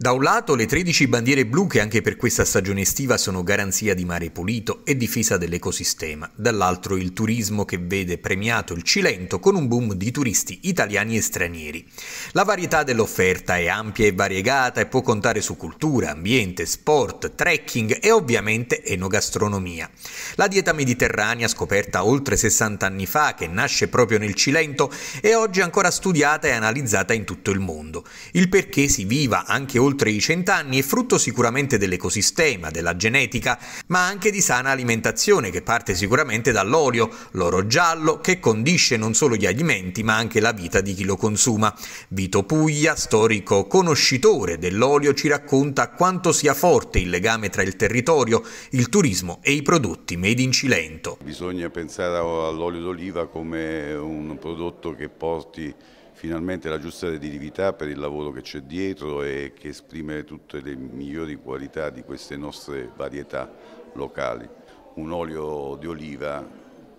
Da un lato le 13 bandiere blu che anche per questa stagione estiva sono garanzia di mare pulito e difesa dell'ecosistema, dall'altro il turismo che vede premiato il Cilento con un boom di turisti italiani e stranieri. La varietà dell'offerta è ampia e variegata e può contare su cultura, ambiente, sport, trekking e ovviamente enogastronomia. La dieta mediterranea scoperta oltre 60 anni fa che nasce proprio nel Cilento è oggi ancora studiata e analizzata in tutto il mondo. Il perché si viva anche oltre oltre i cent'anni è frutto sicuramente dell'ecosistema, della genetica, ma anche di sana alimentazione che parte sicuramente dall'olio, l'oro giallo, che condisce non solo gli alimenti ma anche la vita di chi lo consuma. Vito Puglia, storico conoscitore dell'olio, ci racconta quanto sia forte il legame tra il territorio, il turismo e i prodotti made in Cilento. Bisogna pensare all'olio d'oliva come un prodotto che porti finalmente la giusta redditività per il lavoro che c'è dietro e che esprime tutte le migliori qualità di queste nostre varietà locali. Un olio di oliva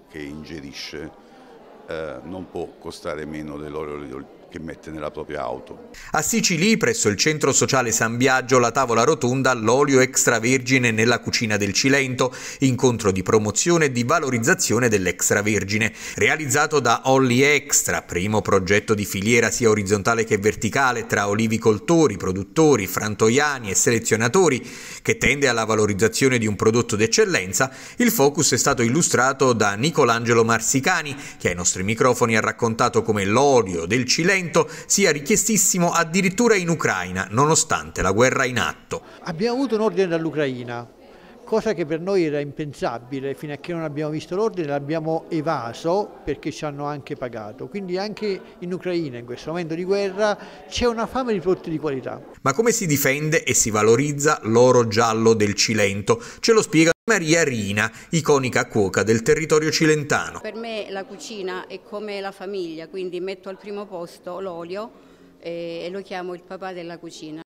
che ingerisce eh, non può costare meno dell'olio di oliva che mette nella propria auto. A Sicili, presso il centro sociale San Biagio, la tavola rotonda L'olio extravergine nella cucina del Cilento, incontro di promozione e di valorizzazione dell'extravergine, realizzato da Olli Extra, primo progetto di filiera sia orizzontale che verticale tra olivicoltori, produttori, frantoiani e selezionatori, che tende alla valorizzazione di un prodotto d'eccellenza, il focus è stato illustrato da Nicolangelo Marsicani, che ai nostri microfoni ha raccontato come l'olio del Cilento intervento sia richiestissimo addirittura in Ucraina, nonostante la guerra in atto. Abbiamo avuto un ordine dall'Ucraina cosa che per noi era impensabile, fino a che non abbiamo visto l'ordine l'abbiamo evaso perché ci hanno anche pagato. Quindi anche in Ucraina in questo momento di guerra c'è una fame di prodotti di qualità. Ma come si difende e si valorizza l'oro giallo del Cilento? Ce lo spiega Maria Rina, iconica cuoca del territorio cilentano. Per me la cucina è come la famiglia, quindi metto al primo posto l'olio eh, e lo chiamo il papà della cucina.